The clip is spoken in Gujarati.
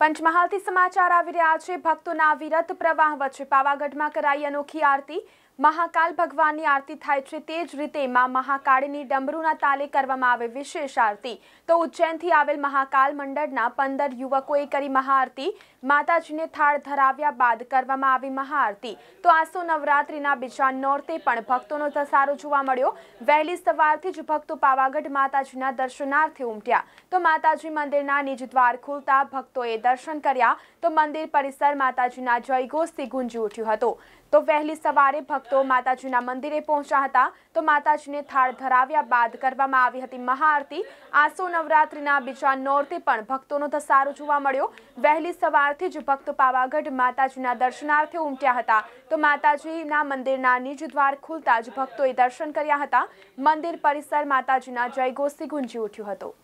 પંચમહાલથી સમાચાર આવી રહ્યા છે ભક્તોના વિરત પ્રવાહ વચ્ચે પાવાગઢમાં કરાઈ અનોખી આરતી મહાકાલ ભગવાનની આરતી થાય છે તે જ રીતે માં મહાકાળની ડમરૂના તાલે કરવામાં આવે વિશેષ આરતી તો ઉજ્જૈનથી આવેલ મહાકાલ મંડળના પંદર યુવકોએ કરી મહાઆરતી માતાજીને થાળ ધરાવ્યા બાદ કરવામાં આવી મહાઆરતી તો આસો નવરાત્રિના બીજા નોરતે પણ ભક્તોનો ધસારો જોવા મળ્યો વહેલી સવારથી જ ભક્તો પાવાગઢ માતાજીના દર્શનાર્થે ઉમટ્યા તો માતાજી મંદિરના નિજ દ્વાર ખુલતા ભક્તોએ દર્શન કર્યા તો મંદિર પરિસર માતાજીના જયઘોષથી ગુંજી ઉઠ્યું હતું તો વહેલી સવારે ભક્તો ભક્તો માતાજીના મંદિરે પહોંચ્યા હતા તો માતાજીને થાળ ધરાવ્યા બાદ કરવામાં આવી હતી મહાઆરતી આસો નવરાત્રિના બીજા નોરતે પણ ભક્તોનો ધસારો જોવા મળ્યો વહેલી સવારથી જ ભક્તો પાવાગઢ માતાજીના દર્શનાર્થે ઉમટ્યા હતા તો માતાજીના મંદિરના નિજ દ્વાર ખુલતા જ ભક્તોએ દર્શન કર્યા હતા મંદિર પરિસર માતાજીના જયઘોષથી ગુંજી ઉઠ્યો હતું